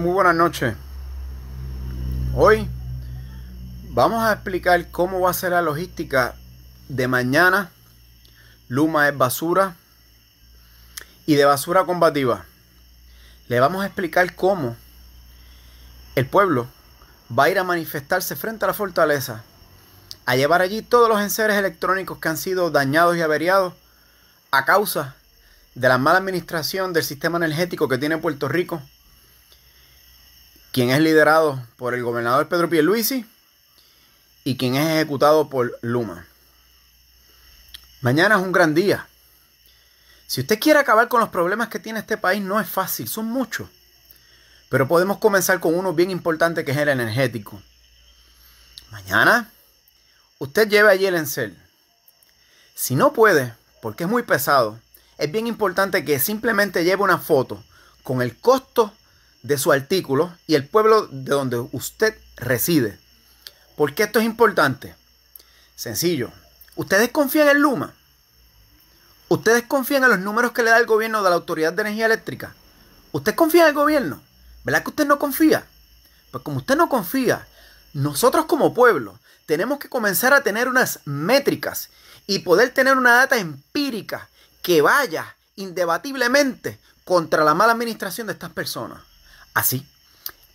Muy buenas noches. Hoy vamos a explicar cómo va a ser la logística de mañana. Luma es basura y de basura combativa. Le vamos a explicar cómo el pueblo va a ir a manifestarse frente a la fortaleza, a llevar allí todos los enseres electrónicos que han sido dañados y averiados a causa de la mala administración del sistema energético que tiene Puerto Rico quien es liderado por el gobernador Pedro Pierluisi y quien es ejecutado por Luma. Mañana es un gran día. Si usted quiere acabar con los problemas que tiene este país, no es fácil, son muchos. Pero podemos comenzar con uno bien importante que es el energético. Mañana, usted lleve allí el encel. Si no puede, porque es muy pesado, es bien importante que simplemente lleve una foto con el costo de su artículo y el pueblo de donde usted reside. ¿Por qué esto es importante? Sencillo. ¿Ustedes confían en Luma? ¿Ustedes confían en los números que le da el gobierno de la Autoridad de Energía Eléctrica? ¿Usted confía en el gobierno? ¿Verdad que usted no confía? Pues como usted no confía, nosotros como pueblo tenemos que comenzar a tener unas métricas y poder tener una data empírica que vaya indebatiblemente contra la mala administración de estas personas. Así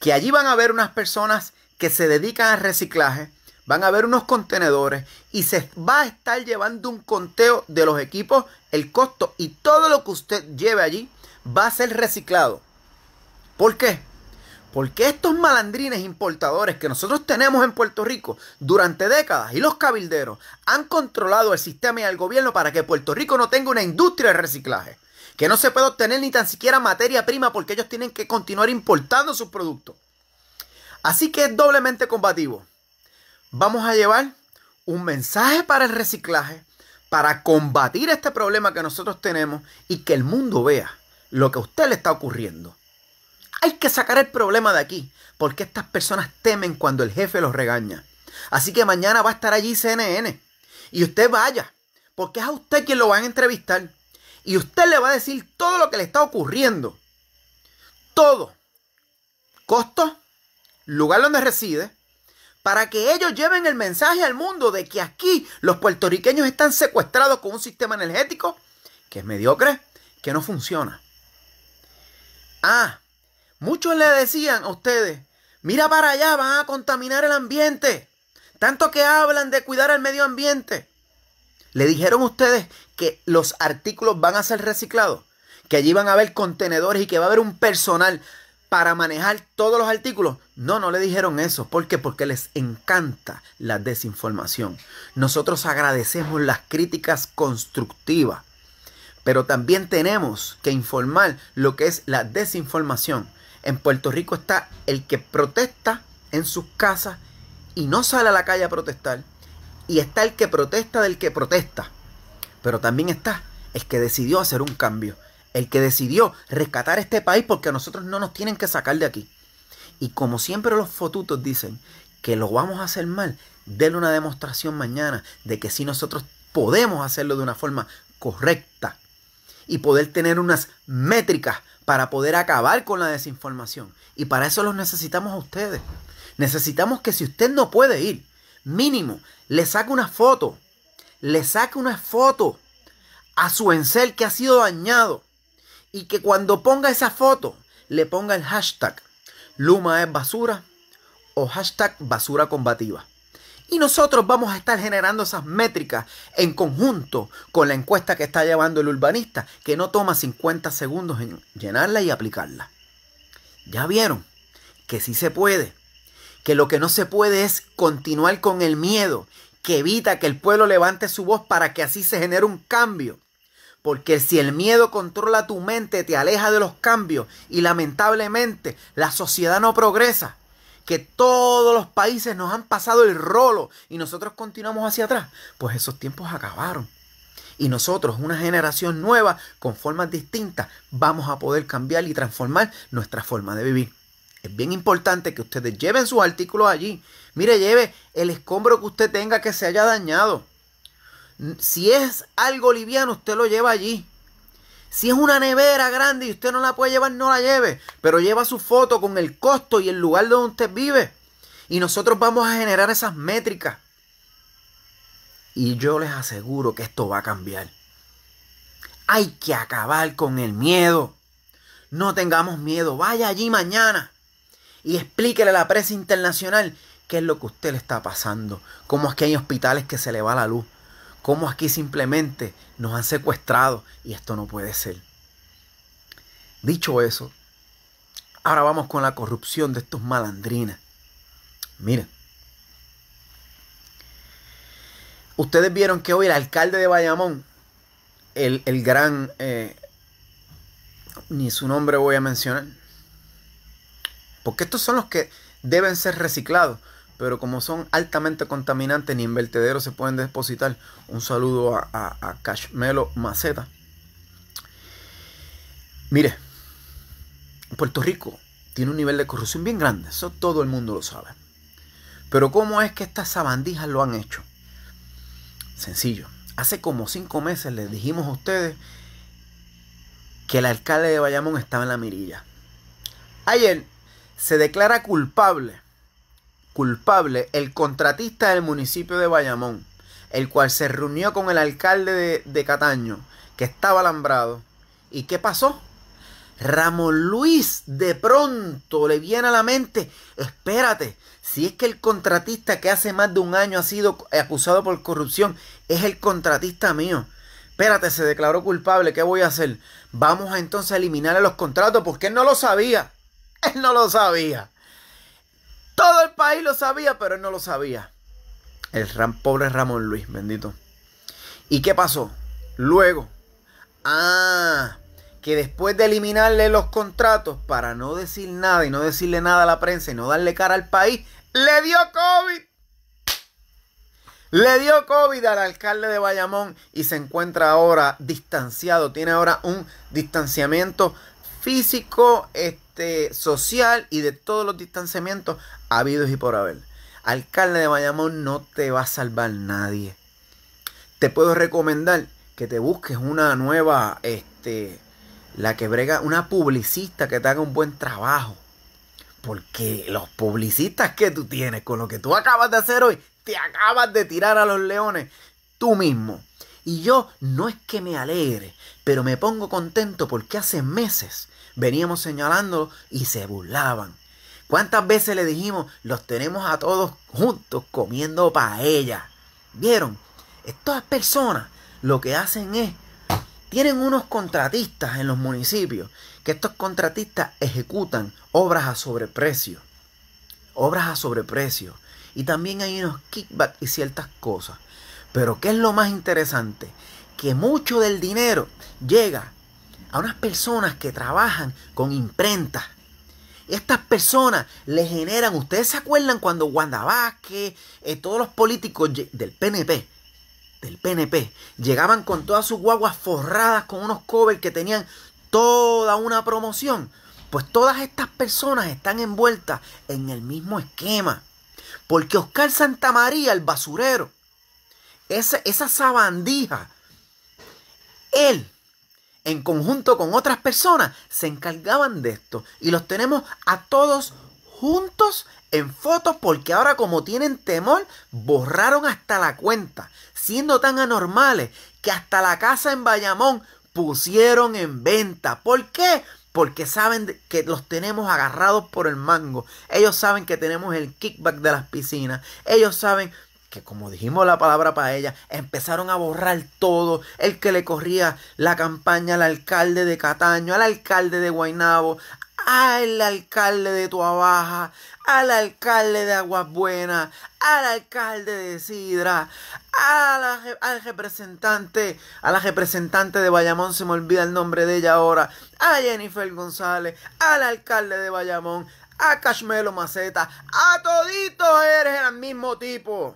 que allí van a haber unas personas que se dedican al reciclaje, van a haber unos contenedores y se va a estar llevando un conteo de los equipos, el costo y todo lo que usted lleve allí va a ser reciclado. ¿Por qué? Porque estos malandrines importadores que nosotros tenemos en Puerto Rico durante décadas y los cabilderos han controlado el sistema y el gobierno para que Puerto Rico no tenga una industria de reciclaje que no se puede obtener ni tan siquiera materia prima porque ellos tienen que continuar importando sus productos. Así que es doblemente combativo. Vamos a llevar un mensaje para el reciclaje, para combatir este problema que nosotros tenemos y que el mundo vea lo que a usted le está ocurriendo. Hay que sacar el problema de aquí, porque estas personas temen cuando el jefe los regaña. Así que mañana va a estar allí CNN y usted vaya, porque es a usted quien lo van a entrevistar. Y usted le va a decir todo lo que le está ocurriendo. Todo. Costo, lugar donde reside, para que ellos lleven el mensaje al mundo de que aquí los puertorriqueños están secuestrados con un sistema energético que es mediocre, que no funciona. Ah, muchos le decían a ustedes, mira para allá, van a contaminar el ambiente. Tanto que hablan de cuidar el medio ambiente. Le dijeron ustedes que los artículos van a ser reciclados, que allí van a haber contenedores y que va a haber un personal para manejar todos los artículos. No, no le dijeron eso. ¿Por qué? Porque les encanta la desinformación. Nosotros agradecemos las críticas constructivas, pero también tenemos que informar lo que es la desinformación. En Puerto Rico está el que protesta en sus casas y no sale a la calle a protestar. Y está el que protesta del que protesta. Pero también está el que decidió hacer un cambio, el que decidió rescatar este país porque a nosotros no nos tienen que sacar de aquí. Y como siempre los fotutos dicen que lo vamos a hacer mal, denle una demostración mañana de que si nosotros podemos hacerlo de una forma correcta y poder tener unas métricas para poder acabar con la desinformación. Y para eso los necesitamos a ustedes. Necesitamos que si usted no puede ir, mínimo, le saque una foto le saque una foto a su encel que ha sido dañado y que cuando ponga esa foto le ponga el hashtag Luma es basura o hashtag basura combativa. Y nosotros vamos a estar generando esas métricas en conjunto con la encuesta que está llevando el urbanista, que no toma 50 segundos en llenarla y aplicarla. Ya vieron que sí se puede, que lo que no se puede es continuar con el miedo que evita que el pueblo levante su voz para que así se genere un cambio. Porque si el miedo controla tu mente, te aleja de los cambios y lamentablemente la sociedad no progresa. Que todos los países nos han pasado el rolo y nosotros continuamos hacia atrás. Pues esos tiempos acabaron. Y nosotros, una generación nueva, con formas distintas, vamos a poder cambiar y transformar nuestra forma de vivir. Es bien importante que ustedes lleven sus artículos allí. Mire, lleve el escombro que usted tenga que se haya dañado. Si es algo liviano, usted lo lleva allí. Si es una nevera grande y usted no la puede llevar, no la lleve. Pero lleva su foto con el costo y el lugar donde usted vive. Y nosotros vamos a generar esas métricas. Y yo les aseguro que esto va a cambiar. Hay que acabar con el miedo. No tengamos miedo. Vaya allí mañana y explíquele a la prensa internacional qué es lo que usted le está pasando, cómo es que hay hospitales que se le va la luz, cómo aquí simplemente nos han secuestrado y esto no puede ser. Dicho eso, ahora vamos con la corrupción de estos malandrines. Miren, ustedes vieron que hoy el alcalde de Bayamón, el, el gran, eh, ni su nombre voy a mencionar, porque estos son los que deben ser reciclados, pero como son altamente contaminantes, ni en vertederos se pueden depositar. Un saludo a, Cashmelo Maceta. Mire, Puerto Rico tiene un nivel de corrupción bien grande, eso todo el mundo lo sabe. Pero ¿cómo es que estas sabandijas lo han hecho? Sencillo. Hace como cinco meses les dijimos a ustedes que el alcalde de Bayamón estaba en la mirilla. Ayer se declara culpable, culpable el contratista del municipio de Bayamón, el cual se reunió con el alcalde de, Cataño, que estaba alambrado. ¿Y qué pasó? Ramón Luis de pronto le viene a la mente, espérate, si es que el contratista que hace más de un año ha sido acusado por corrupción, es el contratista mío. Espérate, se declaró culpable, ¿qué voy a hacer? Vamos entonces a eliminar los contratos porque él no lo sabía. Él no lo sabía. Todo el país lo sabía, pero él no lo sabía. El pobre Ramón Luis, bendito. ¿Y qué pasó? Luego. Ah, que después de eliminarle los contratos para no decir nada y no decirle nada a la prensa y no darle cara al país, le dio COVID. Le dio COVID al alcalde de Bayamón y se encuentra ahora distanciado. Tiene ahora un distanciamiento físico, eh, este, social y de todos los distanciamientos habidos y por haber. Alcalde de Bayamón no te va a salvar nadie. Te puedo recomendar que te busques una nueva, este, la que brega, una publicista que te haga un buen trabajo. Porque los publicistas que tú tienes con lo que tú acabas de hacer hoy, te acabas de tirar a los leones tú mismo. Y yo no es que me alegre, pero me pongo contento porque hace meses veníamos señalándolo y se burlaban. ¿Cuántas veces le dijimos, los tenemos a todos juntos comiendo paella? ¿Vieron? Estas personas lo que hacen es, tienen unos contratistas en los municipios, que estos contratistas ejecutan obras a sobreprecio. Obras a sobreprecio. Y también hay unos kickbacks y ciertas cosas. Pero ¿qué es lo más interesante? Que mucho del dinero llega a unas personas que trabajan con imprentas. Estas personas le generan, ustedes se acuerdan cuando Wanda Vázquez, eh, todos los políticos del PNP, del PNP, llegaban con todas sus guaguas forradas con unos covers que tenían toda una promoción. Pues todas estas personas están envueltas en el mismo esquema. Porque Oscar Santamaría, el basurero, esa sabandija, él en conjunto con otras personas, se encargaban de esto. Y los tenemos a todos juntos en fotos porque ahora como tienen temor, borraron hasta la cuenta, siendo tan anormales que hasta la casa en Bayamón pusieron en venta. ¿Por qué? Porque saben que los tenemos agarrados por el mango. Ellos saben que tenemos el kickback de las piscinas. Ellos saben que como dijimos la palabra para ella, empezaron a borrar todo, el que le corría la campaña al alcalde de Cataño, al alcalde de Guaynabo, al alcalde de Tuabaja, al alcalde de Aguas Buenas, al alcalde de Sidra, al representante, a la representante de Bayamón, se me olvida el nombre de ella ahora, a Jennifer González, al alcalde de Bayamón, a Cashmelo Maceta, a toditos eres el mismo tipo.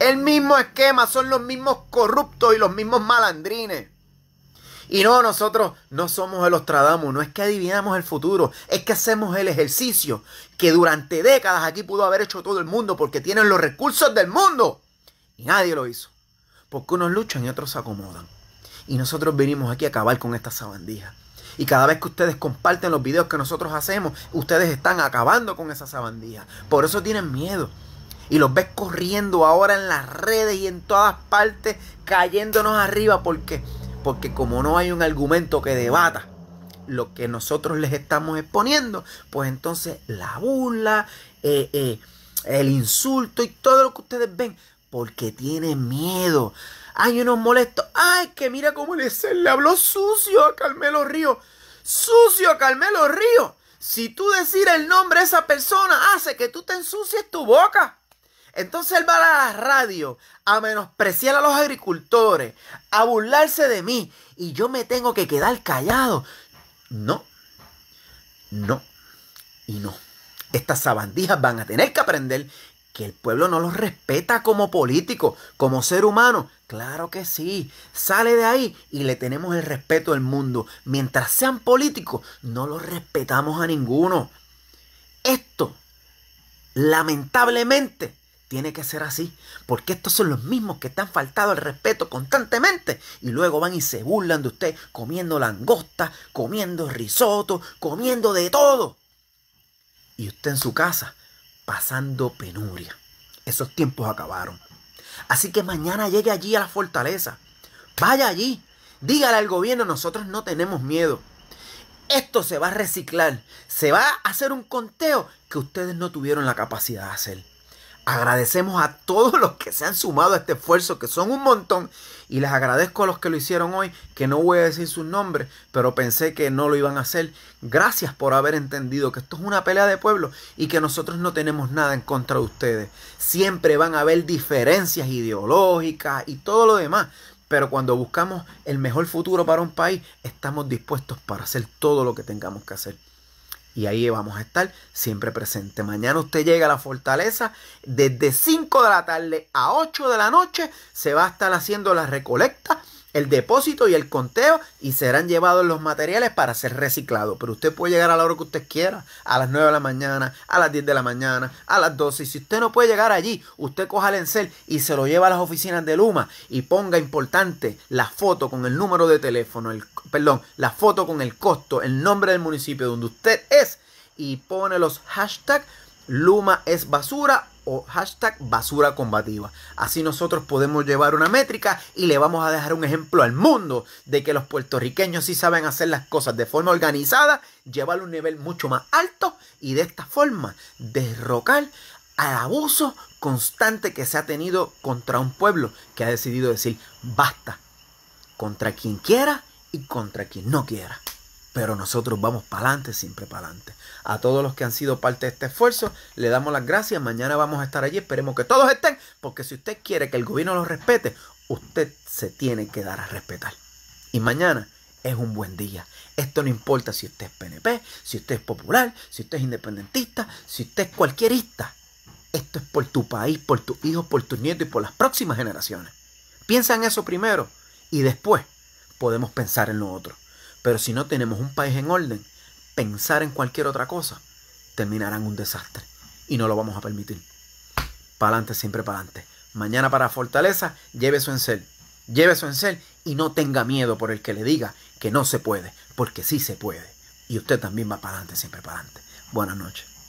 El mismo esquema, son los mismos corruptos y los mismos malandrines. Y no, nosotros no somos el Ostradamus, no es que adivinamos el futuro, es que hacemos el ejercicio que durante décadas aquí pudo haber hecho todo el mundo porque tienen los recursos del mundo. Y nadie lo hizo. Porque unos luchan y otros se acomodan. Y nosotros venimos aquí a acabar con esta sabandija. Y cada vez que ustedes comparten los videos que nosotros hacemos, ustedes están acabando con esa sabandija. Por eso tienen miedo. Y los ves corriendo ahora en las redes y en todas partes, cayéndonos arriba. ¿Por qué? Porque como no hay un argumento que debata lo que nosotros les estamos exponiendo, pues entonces la burla, eh, eh, el insulto y todo lo que ustedes ven, porque tienen miedo. Hay unos molestos. Ay, que mira cómo le, se le habló sucio a Carmelo Río. Sucio a Carmelo Río. Si tú decir el nombre de esa persona hace que tú te ensucies tu boca. Entonces él va a la radio a menospreciar a los agricultores, a burlarse de mí y yo me tengo que quedar callado. No, no y no. Estas sabandijas van a tener que aprender que el pueblo no los respeta como político, como ser humano. Claro que sí, sale de ahí y le tenemos el respeto del mundo. Mientras sean políticos, no los respetamos a ninguno. Esto, lamentablemente, tiene que ser así, porque estos son los mismos que te han faltado el respeto constantemente y luego van y se burlan de usted comiendo langosta, comiendo risotto, comiendo de todo. Y usted en su casa pasando penuria. Esos tiempos acabaron. Así que mañana llegue allí a la fortaleza. Vaya allí. Dígale al gobierno, nosotros no tenemos miedo. Esto se va a reciclar. Se va a hacer un conteo que ustedes no tuvieron la capacidad de hacer. Agradecemos a todos los que se han sumado a este esfuerzo, que son un montón, y les agradezco a los que lo hicieron hoy, que no voy a decir sus nombres, pero pensé que no lo iban a hacer. Gracias por haber entendido que esto es una pelea de pueblo y que nosotros no tenemos nada en contra de ustedes. Siempre van a haber diferencias ideológicas y todo lo demás, pero cuando buscamos el mejor futuro para un país, estamos dispuestos para hacer todo lo que tengamos que hacer. Y ahí vamos a estar siempre presente. Mañana usted llega a la fortaleza desde 5 de la tarde a 8 de la noche. Se va a estar haciendo la recolecta el depósito y el conteo y serán llevados los materiales para ser reciclados. Pero usted puede llegar a la hora que usted quiera, a las 9 de la mañana, a las 10 de la mañana, a las 12. Y si usted no puede llegar allí, usted coja el encel y se lo lleva a las oficinas de Luma y ponga importante la foto con el número de teléfono, el, perdón, la foto con el costo, el nombre del municipio donde usted es y pone los hashtags Luma es basura o hashtag basura combativa. Así nosotros podemos llevar una métrica y le vamos a dejar un ejemplo al mundo de que los puertorriqueños sí saben hacer las cosas de forma organizada, llevarlo a un nivel mucho más alto y de esta forma derrocar al abuso constante que se ha tenido contra un pueblo que ha decidido decir basta contra quien quiera y contra quien no quiera pero nosotros vamos para adelante, siempre para adelante. A todos los que han sido parte de este esfuerzo, le damos las gracias. Mañana vamos a estar allí, esperemos que todos estén, porque si usted quiere que el gobierno lo respete, usted se tiene que dar a respetar. Y mañana es un buen día. Esto no importa si usted es PNP, si usted es popular, si usted es independentista, si usted es cualquierista. Esto es por tu país, por tus hijos, por tus nietos y por las próximas generaciones. Piensa en eso primero y después podemos pensar en lo otro. Pero si no tenemos un país en orden, pensar en cualquier otra cosa terminará en un desastre. Y no lo vamos a permitir. Para adelante, siempre para adelante. Mañana para Fortaleza, lleve su encel. Lleve su encel y no tenga miedo por el que le diga que no se puede, porque sí se puede. Y usted también va para adelante, siempre para adelante. Buenas noches.